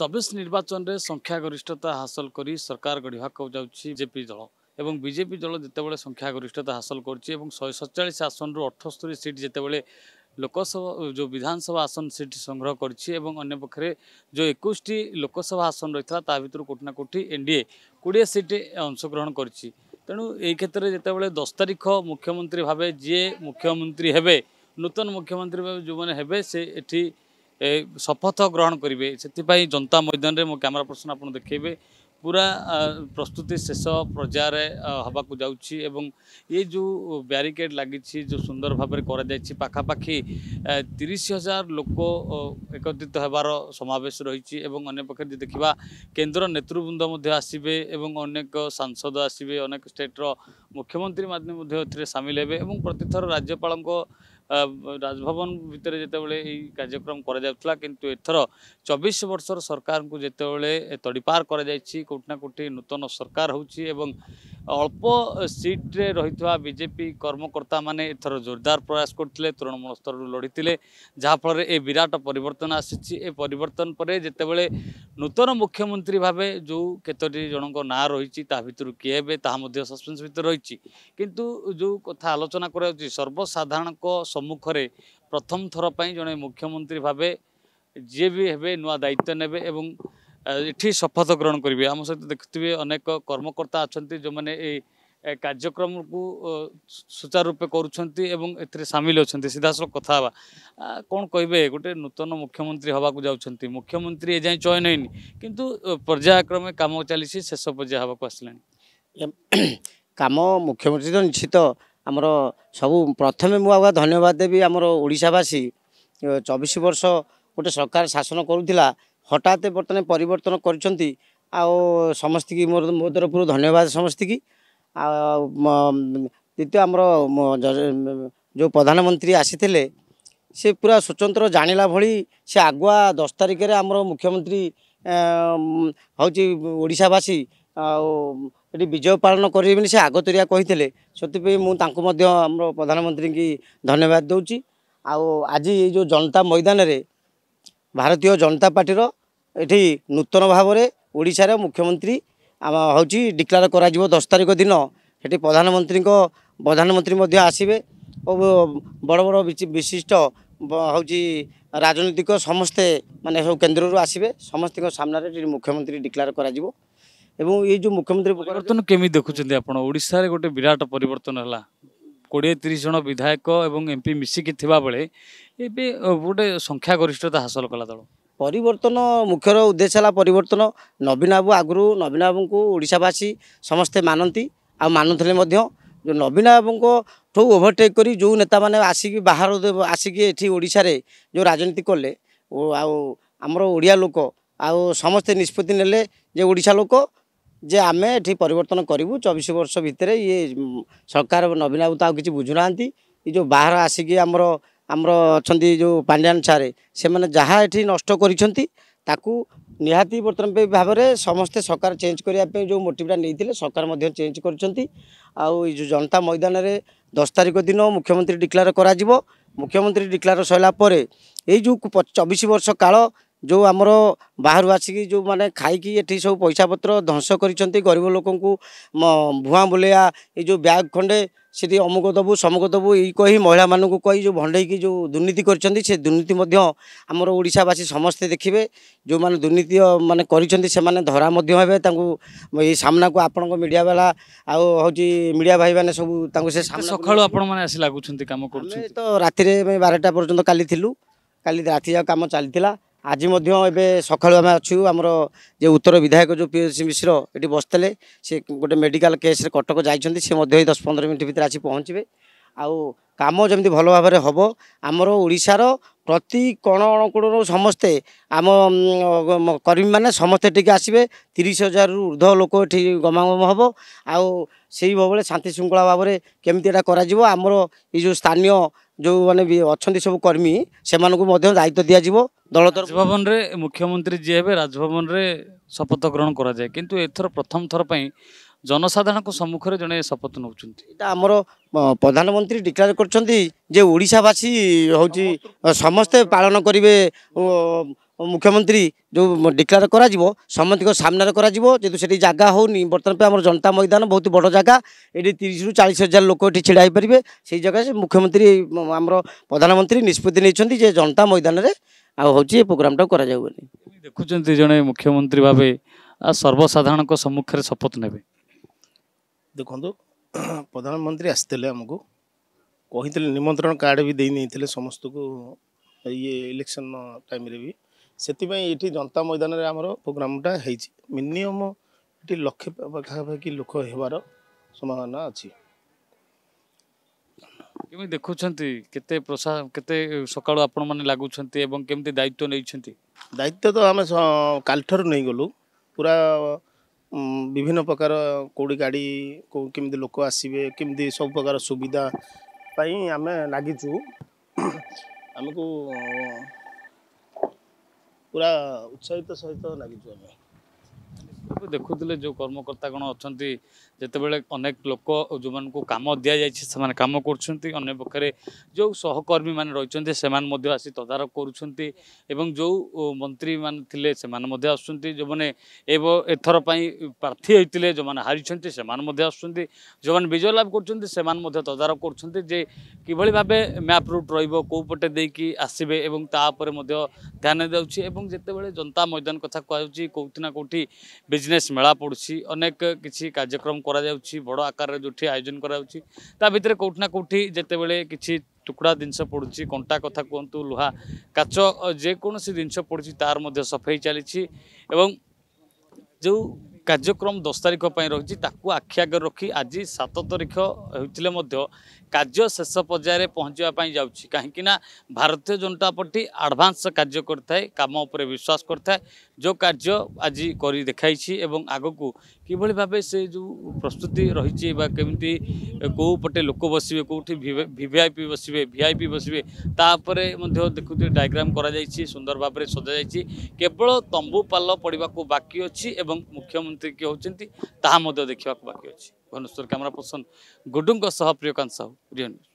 চবিশ নির্বাচনের সংখ্যাগরিষ্ঠতা হাসল করে সরকার গড়া যাচ্ছে বিজেপি দল এবং বিজেপি দল যেতবে সংখ্যাগরিষ্ঠতা হাসল করছে এবং শহে সতচাশ আসনর অঠস্তরি সিট যেতবে লোকসভা যে বিধানসভা আসন সিট সংগ্রহ করছে এবং অন্যপক্ষে যে একুশটি লোকসভা আসন রয়েছে তা ভিতর কোটি না কোটি এনডিএ কোড়িয়ে সিট অংশগ্রহণ করছে তেমন এই ক্ষেত্রে যেতবে দশ তারিখ মুখ্যমন্ত্রী ভাবে যে মুখ্যমন্ত্রী হবে নূতন মুখ্যমন্ত্রী ভাবে যে হবে সে এটি ଶପଥ ଗ୍ରହଣ କରିବେ ସେଥିପାଇଁ ଜନତା ମୈଦାନରେ ମୋ କ୍ୟାମେରା ପର୍ସନ ଆପଣ ଦେଖେଇବେ ପୁରା ପ୍ରସ୍ତୁତି ଶେଷ ପର୍ଯ୍ୟାୟରେ ହେବାକୁ ଯାଉଛି ଏବଂ ଏ ଯେଉଁ ବ୍ୟାରିକେଡ଼୍ ଲାଗିଛି ଯେଉଁ ସୁନ୍ଦର ଭାବରେ କରାଯାଇଛି ପାଖାପାଖି ତିରିଶ ହଜାର ଲୋକ ଏକତ୍ରିତ ହେବାର ସମାବେଶ ରହିଛି ଏବଂ ଅନ୍ୟ ପକ୍ଷରେ ଯଦି ଦେଖିବା କେନ୍ଦ୍ର ନେତୃବୃନ୍ଦ ମଧ୍ୟ ଆସିବେ ଏବଂ ଅନେକ ସାଂସଦ ଆସିବେ ଅନେକ ଷ୍ଟେଟ୍ର ମୁଖ୍ୟମନ୍ତ୍ରୀ ମାନେ ମଧ୍ୟ ଏଥିରେ ସାମିଲ ହେବେ ଏବଂ ପ୍ରତିଥର ରାଜ୍ୟପାଳଙ୍କ ରାଜଭବନ ଭିତରେ ଯେତେବେଳେ ଏଇ କାର୍ଯ୍ୟକ୍ରମ କରାଯାଉଥିଲା କିନ୍ତୁ ଏଥର ଚବିଶ ବର୍ଷର ସରକାରଙ୍କୁ ଯେତେବେଳେ ତଡ଼ିପାର କରାଯାଇଛି କେଉଁଠି ନା କେଉଁଠି ନୂତନ ସରକାର ହେଉଛି ଏବଂ ଅଳ୍ପ ସିଟ୍ରେ ରହିଥିବା ବିଜେପି କର୍ମକର୍ତ୍ତାମାନେ ଏଥର ଜୋରଦାର ପ୍ରୟାସ କରିଥିଲେ ତୃଣମୂଳ ସ୍ତରରୁ ଲଢ଼ିଥିଲେ ଯାହାଫଳରେ ଏ ବିରାଟ ପରିବର୍ତ୍ତନ ଆସିଛି ଏ ପରିବର୍ତ୍ତନ ପରେ ଯେତେବେଳେ ନୂତନ ମୁଖ୍ୟମନ୍ତ୍ରୀ ଭାବେ ଯେଉଁ କେତୋଟି ଜଣଙ୍କ ନାଁ ରହିଛି ତା ଭିତରୁ କିଏ ହେବେ ତାହା ମଧ୍ୟ ସସ୍ପେନ୍ସ ଭିତରେ ରହିଛି କିନ୍ତୁ ଯେଉଁ କଥା ଆଲୋଚନା କରାଯାଉଛି ସର୍ବସାଧାରଣଙ୍କ ସମ୍ମୁଖରେ ପ୍ରଥମ ଥର ପାଇଁ ଜଣେ ମୁଖ୍ୟମନ୍ତ୍ରୀ ଭାବେ ଯିଏ ବି ହେବେ ନୂଆ ଦାୟିତ୍ୱ ନେବେ ଏବଂ ଏଠି ଶପଥ ଗ୍ରହଣ କରିବେ ଆମ ସହିତ ଦେଖୁଥିବେ ଅନେକ କର୍ମକର୍ତ୍ତା ଅଛନ୍ତି ଯେଉଁମାନେ ଏଇ କାର୍ଯ୍ୟକ୍ରମକୁ ସୁଚାରୁ ରୂପେ କରୁଛନ୍ତି ଏବଂ ଏଥିରେ ସାମିଲ ଅଛନ୍ତି ସିଧାସଳଖ କଥା ହେବା କ'ଣ କହିବେ ଗୋଟେ ନୂତନ ମୁଖ୍ୟମନ୍ତ୍ରୀ ହେବାକୁ ଯାଉଛନ୍ତି ମୁଖ୍ୟମନ୍ତ୍ରୀ ଏଯାଏଁ ଚୟନ ହେଇନି କିନ୍ତୁ ପର୍ଯ୍ୟାୟକ୍ରମେ କାମ ଚାଲିଛି ଶେଷ ପର୍ଯ୍ୟାୟ ହେବାକୁ ଆସିଲାଣି କାମ ମୁଖ୍ୟମନ୍ତ୍ରୀ ତ ନିଶ୍ଚିତ ଆମର ସବୁ ପ୍ରଥମେ ମୁଁ ଆଗୁଆ ଧନ୍ୟବାଦ ଦେବି ଆମର ଓଡ଼ିଶାବାସୀ ଚବିଶ ବର୍ଷ ଗୋଟେ ସରକାର ଶାସନ କରୁଥିଲା হঠাৎ বর্তমানে পরিবর্তন করছেন আও সমস্ত কি মো তরফ ধন্যবাদ সমস্ত কি দ্বিতীয় আমার যে প্রধানমন্ত্রী আসিলে সে পুরা স্বতন্ত্র জাঁলা ভি সে আগুয়া দশ তারিখের আমার মুখ্যমন্ত্রী হচ্ছে ওড়শাবাসী এটি বিজয় পালন করবে সে আগতরিয়া কে সেপাই মু আমার প্রধানমন্ত্রী ধন্যবাদ দেছি আজ এই যে জনতা ময়দানের ଭାରତୀୟ ଜନତା ପାର୍ଟିର ଏଠି ନୂତନ ଭାବରେ ଓଡ଼ିଶାର ମୁଖ୍ୟମନ୍ତ୍ରୀ ଆମ ହେଉଛି ଡିକ୍ଲାର କରାଯିବ ଦଶ ତାରିଖ ଦିନ ସେଠି ପ୍ରଧାନମନ୍ତ୍ରୀଙ୍କ ପ୍ରଧାନମନ୍ତ୍ରୀ ମଧ୍ୟ ଆସିବେ ଓ ବଡ଼ ବଡ଼ ବିଶିଷ୍ଟ ହେଉଛି ରାଜନୈତିକ ସମସ୍ତେ ମାନେ ସବୁ କେନ୍ଦ୍ରରୁ ଆସିବେ ସମସ୍ତଙ୍କ ସାମ୍ନାରେ ଏଠି ମୁଖ୍ୟମନ୍ତ୍ରୀ ଡିକ୍ଲାର କରାଯିବ ଏବଂ ଏଇ ଯେଉଁ ମୁଖ୍ୟମନ୍ତ୍ରୀ ପରିବର୍ତ୍ତନ କେମିତି ଦେଖୁଛନ୍ତି ଆପଣ ଓଡ଼ିଶାରେ ଗୋଟେ ବିରାଟ ପରିବର୍ତ୍ତନ ହେଲା କୋଡ଼ିଏ ତିରିଶ ଜଣ ବିଧାୟକ ଏବଂ ଏମ୍ପି ମିଶିକି ଥିବାବେଳେ ଏବେ ଗୋଟେ ସଂଖ୍ୟାଗରିଷ୍ଠତା ହାସଲ କଲା ଦଳ ପରିବର୍ତ୍ତନ ମୁଖ୍ୟର ଉଦ୍ଦେଶ୍ୟ ହେଲା ପରିବର୍ତ୍ତନ ନବୀନ ବାବୁ ଆଗରୁ ନବୀନ ବାବୁଙ୍କୁ ଓଡ଼ିଶାବାସୀ ସମସ୍ତେ ମାନନ୍ତି ଆଉ ମାନୁଥିଲେ ମଧ୍ୟ ଯେଉଁ ନବୀନ ବାବୁଙ୍କ ଠୁ ଓଭରଟେକ୍ କରି ଯେଉଁ ନେତାମାନେ ଆସିକି ବାହାର ଆସିକି ଏଠି ଓଡ଼ିଶାରେ ଯେଉଁ ରାଜନୀତି କଲେ ଆଉ ଆମର ଓଡ଼ିଆ ଲୋକ ଆଉ ସମସ୍ତେ ନିଷ୍ପତ୍ତି ନେଲେ ଯେ ଓଡ଼ିଶା ଲୋକ যে আমি এটি পরিবর্তন করবু চবিশ বর্ষ ভিতরে ইয়ে সরকার নবীন বাবু তো কিছু বুঝু না এই যে বাহার আসিকি আমার আমার অনেক যে পাণ্ডিয়ান সারে সে যা এটি নষ্ট করেছেন তাকে নিহতি বর্তমান ভাবে সমস্তে সরকার চেঞ্জ করা যে মোটিভটা নিয়ে সরকার চেঞ্জ করছেন আনতা ময়দানের দশ তারিখ দিন মুখ্যমন্ত্রী ডিক্লার করা মুখ্যমন্ত্রী ডিক্লার সরা পরে এই যে চবিশ বর্ষ কাল ଯେଉଁ ଆମର ବାହାରୁ ଆସିକି ଯେଉଁମାନେ ଖାଇକି ଏଠି ସବୁ ପଇସା ପତ୍ର ଧ୍ୱଂସ କରିଛନ୍ତି ଗରିବ ଲୋକଙ୍କୁ ଭୁଆଁ ବୁଲେଆ ଏ ଯେଉଁ ବ୍ୟାଗ୍ ଖଣ୍ଡେ ସେଠି ଅମୁକ ଦେବୁ ସମୁକ ଦେବୁ ଏଇ କହି ମହିଳାମାନଙ୍କୁ କହି ଯେଉଁ ଭଣ୍ଡେଇକି ଯେଉଁ ଦୁର୍ନୀତି କରିଛନ୍ତି ସେ ଦୁର୍ନୀତି ମଧ୍ୟ ଆମର ଓଡ଼ିଶାବାସୀ ସମସ୍ତେ ଦେଖିବେ ଯେଉଁମାନେ ଦୁର୍ନୀତି ମାନେ କରିଛନ୍ତି ସେମାନେ ଧରା ମଧ୍ୟ ହେବେ ତାଙ୍କୁ ଏଇ ସାମ୍ନାକୁ ଆପଣଙ୍କ ମିଡ଼ିଆ ବାଲା ଆଉ ହେଉଛି ମିଡ଼ିଆ ଭାଇମାନେ ସବୁ ତାଙ୍କୁ ସେ ସକାଳୁ ଆପଣମାନେ ଆସି ଲାଗୁଛନ୍ତି କାମ କରୁଛନ୍ତି ତ ରାତିରେ ବାରଟା ପର୍ଯ୍ୟନ୍ତ କାଲି ଥିଲୁ କାଲି ରାତି ଯାକ କାମ ଚାଲିଥିଲା ଆଜି ମଧ୍ୟ ଏବେ ସକାଳୁ ଆମେ ଅଛୁ ଆମର ଯେ ଉତ୍ତର ବିଧାୟକ ଯେଉଁ ପିଏସି ମିଶ୍ର ଏଠି ବସିଥିଲେ ସେ ଗୋଟେ ମେଡ଼ିକାଲ କେସ୍ରେ କଟକ ଯାଇଛନ୍ତି ସେ ମଧ୍ୟ ଏଇ ଦଶ ପନ୍ଦର ମିନିଟ୍ ଭିତରେ ଆସି ପହଞ୍ଚିବେ ଆଉ କାମ ଯେମିତି ଭଲ ଭାବରେ ହେବ ଆମର ଓଡ଼ିଶାର ପ୍ରତି କୋଣ ଅଣକୋଣରୁ ସମସ୍ତେ ଆମ କର୍ମୀମାନେ ସମସ୍ତେ ଏଠିକି ଆସିବେ ତିରିଶ ହଜାରରୁ ଉର୍ଦ୍ଧ୍ୱ ଲୋକ ଏଠି ଗମାଗମ ହେବ ଆଉ ସେଇଭଳି ଶାନ୍ତି ଶୃଙ୍ଖଳା ଭାବରେ କେମିତି ଏଇଟା କରାଯିବ ଆମର ଏଇ ଯେଉଁ ସ୍ଥାନୀୟ ଯେଉଁମାନେ ବି ଅଛନ୍ତି ସବୁ କର୍ମୀ ସେମାନଙ୍କୁ ମଧ୍ୟ ଦାୟିତ୍ୱ ଦିଆଯିବ ଦଳ ରାଜଭବନରେ ମୁଖ୍ୟମନ୍ତ୍ରୀ ଯିଏ ହେବେ ରାଜଭବନରେ ଶପଥ ଗ୍ରହଣ କରାଯାଏ କିନ୍ତୁ ଏଥର ପ୍ରଥମ ଥର ପାଇଁ ଜନସାଧାରଣଙ୍କ ସମ୍ମୁଖରେ ଜଣେ ଶପଥ ନେଉଛନ୍ତି ଏଇଟା ଆମର ପ୍ରଧାନମନ୍ତ୍ରୀ ଡିକ୍ଲାର କରିଛନ୍ତି ଯେ ଓଡ଼ିଶାବାସୀ ହେଉଛି ସମସ୍ତେ ପାଳନ କରିବେ ମୁଖ୍ୟମନ୍ତ୍ରୀ ଯେଉଁ ଡିକ୍ଲାର କରାଯିବ ସମସ୍ତଙ୍କ ସାମ୍ନାରେ କରାଯିବ ଯେହେତୁ ସେଠି ଜାଗା ହେଉନି ବର୍ତ୍ତମାନ ପାଇଁ ଆମର ଜନତା ମଇଦାନ ବହୁତ ବଡ଼ ଜାଗା ଏଠି ତିରିଶରୁ ଚାଳିଶ ହଜାର ଲୋକ ଏଠି ଛିଡ଼ା ହୋଇପାରିବେ ସେଇ ଜାଗାରେ ମୁଖ୍ୟମନ୍ତ୍ରୀ ଆମର ପ୍ରଧାନମନ୍ତ୍ରୀ ନିଷ୍ପତ୍ତି ନେଇଛନ୍ତି ଯେ ଜନତା ମଇଦାନରେ ଆଉ ହେଉଛି ଏ ପ୍ରୋଗ୍ରାମଟା କରାଯାଉ ବୋଲି ଦେଖୁଛନ୍ତି ଜଣେ ମୁଖ୍ୟମନ୍ତ୍ରୀ ଭାବେ ସର୍ବସାଧାରଣଙ୍କ ସମ୍ମୁଖରେ ଶପଥ ନେବେ ଦେଖନ୍ତୁ ପ୍ରଧାନମନ୍ତ୍ରୀ ଆସିଥିଲେ ଆମକୁ କହିଥିଲେ ନିମନ୍ତ୍ରଣ କାର୍ଡ଼ ବି ଦେଇନେଇଥିଲେ ସମସ୍ତଙ୍କୁ ଇଏ ଇଲେକ୍ସନ୍ ଟାଇମ୍ରେ ବି ସେଥିପାଇଁ ଏଠି ଜନତା ମଇଦାନରେ ଆମର ପ୍ରୋଗ୍ରାମଟା ହେଇଛି ମିନିମମ୍ ଏଠି ଲକ୍ଷେ ପାଖାପାଖି ଲୋକ ହେବାର ସମ୍ଭାବନା ଅଛି କେମିତି ଦେଖୁଛନ୍ତି କେତେ ପ୍ରସା କେତେ ସକାଳୁ ଆପଣମାନେ ଲାଗୁଛନ୍ତି ଏବଂ କେମିତି ଦାୟିତ୍ୱ ନେଇଛନ୍ତି ଦାୟିତ୍ୱ ତ ଆମେ କାଲିଠାରୁ ନେଇଗଲୁ ପୁରା ବିଭିନ୍ନ ପ୍ରକାର କେଉଁଠି ଗାଡ଼ି କେଉଁ କେମିତି ଲୋକ ଆସିବେ କେମିତି ସବୁ ପ୍ରକାର ସୁବିଧା ପାଇଁ ଆମେ ଲାଗିଛୁ ଆମକୁ ପୁରା ଉତ୍ସାହିତ ସହିତ ଲାଗିଛୁ ଆମେ ଆମେ ଦେଖୁଥିଲେ ଯେଉଁ କର୍ମକର୍ତ୍ତା କଣ ଅଛନ୍ତି ଯେତେବେଳେ ଅନେକ ଲୋକ ଯେଉଁମାନଙ୍କୁ କାମ ଦିଆଯାଇଛି ସେମାନେ କାମ କରୁଛନ୍ତି ଅନ୍ୟ ପକ୍ଷରେ ଯେଉଁ ସହକର୍ମୀମାନେ ରହିଛନ୍ତି ସେମାନେ ମଧ୍ୟ ଆସି ତଦାରଖ କରୁଛନ୍ତି ଏବଂ ଯେଉଁ ମନ୍ତ୍ରୀମାନେ ଥିଲେ ସେମାନେ ମଧ୍ୟ ଆସୁଛନ୍ତି ଯେଉଁମାନେ ଏବ ଏଥର ପାଇଁ ପ୍ରାର୍ଥୀ ହୋଇଥିଲେ ଯେଉଁମାନେ ହାରିଛନ୍ତି ସେମାନେ ମଧ୍ୟ ଆସୁଛନ୍ତି ଯେଉଁମାନେ ବିଜୟ ଲାଭ କରୁଛନ୍ତି ସେମାନେ ମଧ୍ୟ ତଦାରଖ କରୁଛନ୍ତି ଯେ କିଭଳି ଭାବେ ମ୍ୟାପ୍ ରୁଟ୍ ରହିବ କେଉଁ ପଟେ ଦେଇକି ଆସିବେ ଏବଂ ତା ଉପରେ ମଧ୍ୟ ଧ୍ୟାନ ଦେଉଛି ଏବଂ ଯେତେବେଳେ ଜନତା ମଇଦାନ କଥା କୁହାଯାଉଛି କେଉଁଠି ନା କେଉଁଠି ବିଜନେସ୍ ବିଜନେସ୍ ମେଳା ପଡ଼ୁଛି ଅନେକ କିଛି କାର୍ଯ୍ୟକ୍ରମ କରାଯାଉଛି ବଡ଼ ଆକାରରେ ଯେଉଁଠି ଆୟୋଜନ କରାଯାଉଛି ତା ଭିତରେ କେଉଁଠି ନା କେଉଁଠି ଯେତେବେଳେ କିଛି টুকরা জিনিস পড়ুছি কণ্টা কথা কুহতু লুহা কাচ যেকোন জিনিস পড়ুছি তার মধ্যে সফেই চালছি এবং যে কার্যক্রম দশ তারিখ রয়েছে তাকে আখি আগে রক্ষি আজ সাত তারিখ হয়েছিল কার্য শেষ পর্যায়ে পৌঁছাওয়া যাচ্ছি কাহি না ভারতীয় জনতা পার্টি আডভান্স কাজ করে থাকে কাম উপরে বিশ্বাস করে থাকে যে কাজ আজ করে দেখাইছি এবং আগকু কিভাবে ভাবে সে যে প্রস্তুতি রয়েছে বা কেমিতি কেউ পটে লোক বসবে কোটি ভিভিআইপি বসবে ভিআইপি বসবে তাপরে দেখুথে ডায়াগ্রাম করা যাই সুন্দর ভাবে সজা যাই কেবল তম্বু পাল পড়া বাকি অছি এবং মুখ্যমন্ত্রী কি হচ্ছেন তাহা দেখা বাকি অছি ভুবনেশ্বর ক্যামেরা পর্সন গুডুঙ্ সহ প্রিয়কান্ত সাহু প্রিয় নিউজ